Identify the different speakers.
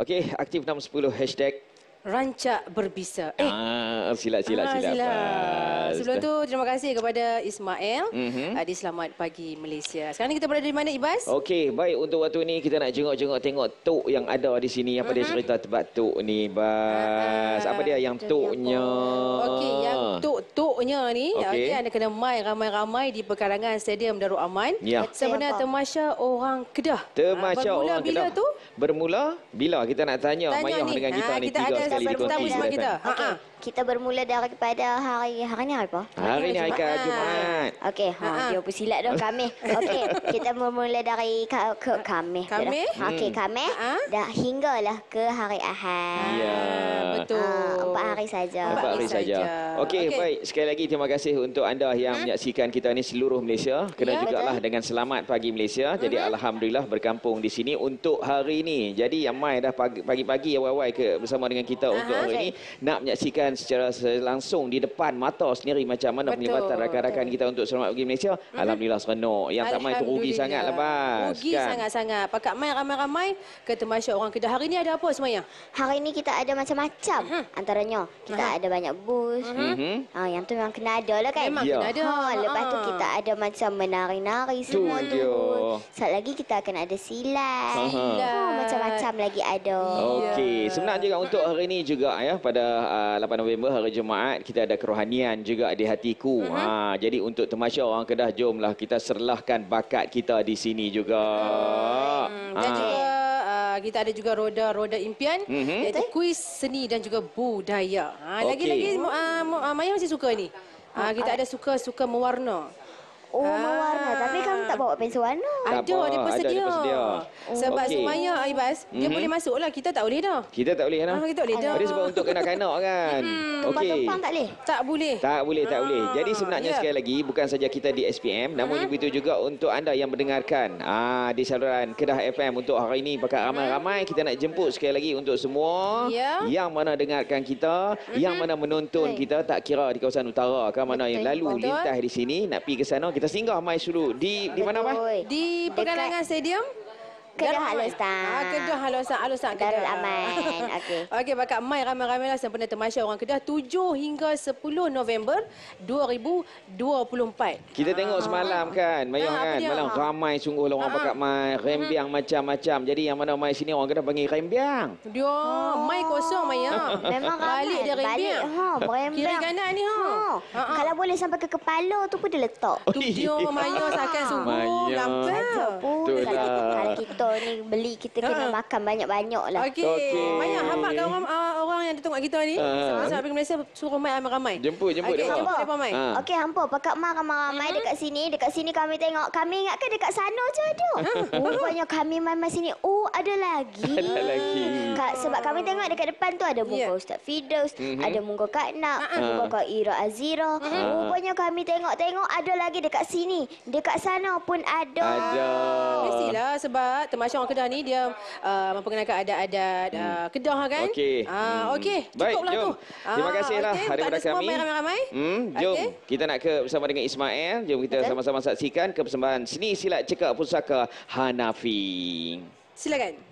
Speaker 1: Okey, aktif 610 hashtag.
Speaker 2: Rancak berbisa. Eh.
Speaker 1: Ah, sila, sila, ah, sila. sila. Sebelum tu
Speaker 2: terima kasih kepada Ismail. Mm-hmm. Adi selamat pagi Malaysia. Sekarang kita berada di mana Ibas? Okey,
Speaker 1: baik untuk waktu ini kita nak jenguk-jenguk tengok Tok yang ada di sini. Apa mm-hmm. dia mhm. cerita tempat Tok ni Ibas? Ah, ah, Apa dia yang Toknya? Okey, yang
Speaker 2: teruknya ni okay. Okay, anda kena main ramai-ramai di perkarangan stadium Darul Aman yeah. Ya. sebenarnya yeah, temasya orang Kedah temasya bermula bila tu
Speaker 1: bermula bila kita nak tanya, tanya mayuh ni. dengan kita ha, ni kita tiga ada sekali kita. Ha,
Speaker 2: ha kita
Speaker 3: bermula daripada hari hari ni apa? Hari ni hari Jumaat. Okey, ha, ha, ha. dia pun silat dah kami. Okey, kita bermula dari ke, ke kami. Kami? Okey, hmm. kami. Ha? Dah hinggalah ke hari Ahad.
Speaker 1: Ya. Betul.
Speaker 3: Ha, empat hari saja. Empat, empat hari saja.
Speaker 1: Okey, okay. baik. Sekali lagi terima kasih untuk anda yang ha? menyaksikan kita ni seluruh Malaysia. Kena ya, juga lah dengan selamat pagi Malaysia. Jadi uh-huh. alhamdulillah berkampung di sini untuk hari ini. Jadi yang mai dah pagi-pagi awal-awal ke bersama dengan kita uh untuk hari okay. ini nak menyaksikan saksikan secara langsung di depan mata sendiri macam mana Betul. rakan-rakan kita untuk selamat pergi Malaysia. Mm-hmm. Alhamdulillah senang. Yang tak main tu rugi sangat lah Bas. Rugi kan? sangat-sangat.
Speaker 2: Pakat main ramai-ramai kata
Speaker 3: masyarakat orang kita. Hari ni ada apa semuanya? Hari ni kita ada macam-macam uh-huh. antaranya. Kita uh ada banyak bus. Uh-huh. Ha, yang tu memang kena ada lah kan? Memang yeah. kena ada. Ha, lepas tu ha. kita ada macam menari-nari semua tu. Sekejap lagi kita akan ada silat. uh macam-macam lagi ada. Ya. Okey. Sebenarnya
Speaker 1: juga untuk hari ni juga ya pada uh, November hari Jumaat kita ada kerohanian juga di hatiku. Uh-huh. Ha jadi untuk termasuk orang Kedah jomlah kita serlahkan bakat kita di sini juga. Uh-huh. Ha. Dan juga
Speaker 2: uh, kita ada juga roda-roda impian mm-hmm. iaitu kuis seni dan juga budaya. Ha, Lagi-lagi uh, uh, Maya masih suka ni. Ha, uh, kita ada suka-suka mewarna. Oh, ah. mewarna. Tapi kamu tak bawa pensel warna. Ada, ada persedia. Ada, ada
Speaker 1: persedia. Oh. Sebab okay. Sumaya, Aibas, dia mm-hmm. boleh masuk
Speaker 2: lah. Kita tak boleh dah.
Speaker 1: Kita tak boleh dah. Ha, kita tak boleh dah. Ada sebab untuk kanak-kanak kan. Hmm, okay. Tumpang-tumpang tak boleh. Tak boleh. Tak boleh, tak ah. boleh. Jadi sebenarnya yeah. sekali lagi, bukan saja kita di SPM, namun uh-huh. Mhm. begitu juga untuk anda yang mendengarkan ah, di saluran Kedah FM untuk hari ini. Pakat ramai-ramai, mhm. kita nak jemput sekali lagi untuk semua yeah. yang mana dengarkan kita, mm-hmm. yang mhm. mana menonton hey. kita, tak kira di kawasan utara ke mana Betul. yang lalu Betul. lintas di sini, nak pergi ke sana, kita singgah mai dulu di di mana mai
Speaker 2: di pekarangan stadium kerja halus Ustaz. Ah, kerja halus Ustaz, halus Ustaz. Darul Aman. Okey. Okey, Pakat Mai ramai-ramai lah sempena termasya orang Kedah 7 hingga 10 November 2024.
Speaker 1: Kita tengok ah. semalam kan, ah, Mayuh nah, kan. Malam ah. ramai sungguh lah orang Pakat Mai. Rembiang mhm. macam-macam. Jadi yang mana Mai sini orang Kedah panggil Rembiang.
Speaker 2: Dia, oh. Mai kosong Mai. Ya. Memang ramai. Balik dia Rembiang. Balik, ha, Kiri kanan ni. Ha. ha. ha.
Speaker 3: Kalau boleh sampai ke kepala tu pun dia letak. Tu dia, oh, Mayuh sakit kan, sungguh. Mayuh. Lah. Lampak.
Speaker 1: Kalau kita
Speaker 3: kalau ni beli kita ha. kena ha. makan banyak-banyak lah. Okey. Okay. Banyak Hampak kau orang, uh, orang yang tengok kita ni. Uh. Sebab pergi Malaysia suruh mai ramai-ramai. Jemput, jemput. Okey, jemput. Jemput mai. Ha. Okey, hampa. Pakat Mak ramai-ramai hmm. dekat sini. Dekat sini kami tengok. Kami ingatkan dekat sana je ada. Ha. Rupanya kami mai mai sini. Oh, ada lagi. Ada
Speaker 1: lagi. Kak,
Speaker 3: sebab kami tengok dekat depan tu ada muka yeah. Ustaz Fidus. Mm -hmm. Ada muka Kak Nak. Uh -huh. Muka Kak Ira Azira. Mhm. Rupanya kami tengok-tengok ada lagi dekat sini. Dekat
Speaker 2: sana pun ada. Ada. Mestilah sebab Termasuk orang Kedah ni dia uh, memperkenalkan adat-adat hmm. uh, Kedah kan. Okey. Uh, okey, cukuplah Baik, jom. tu. Terima ah, kasihlah
Speaker 1: okay, hari pada kami. Semua ramai-ramai. Hmm, jom okay. kita nak ke bersama dengan Ismail. Jom kita sama-sama saksikan kepersembahan seni silat cekak pusaka Hanafi.
Speaker 2: Silakan.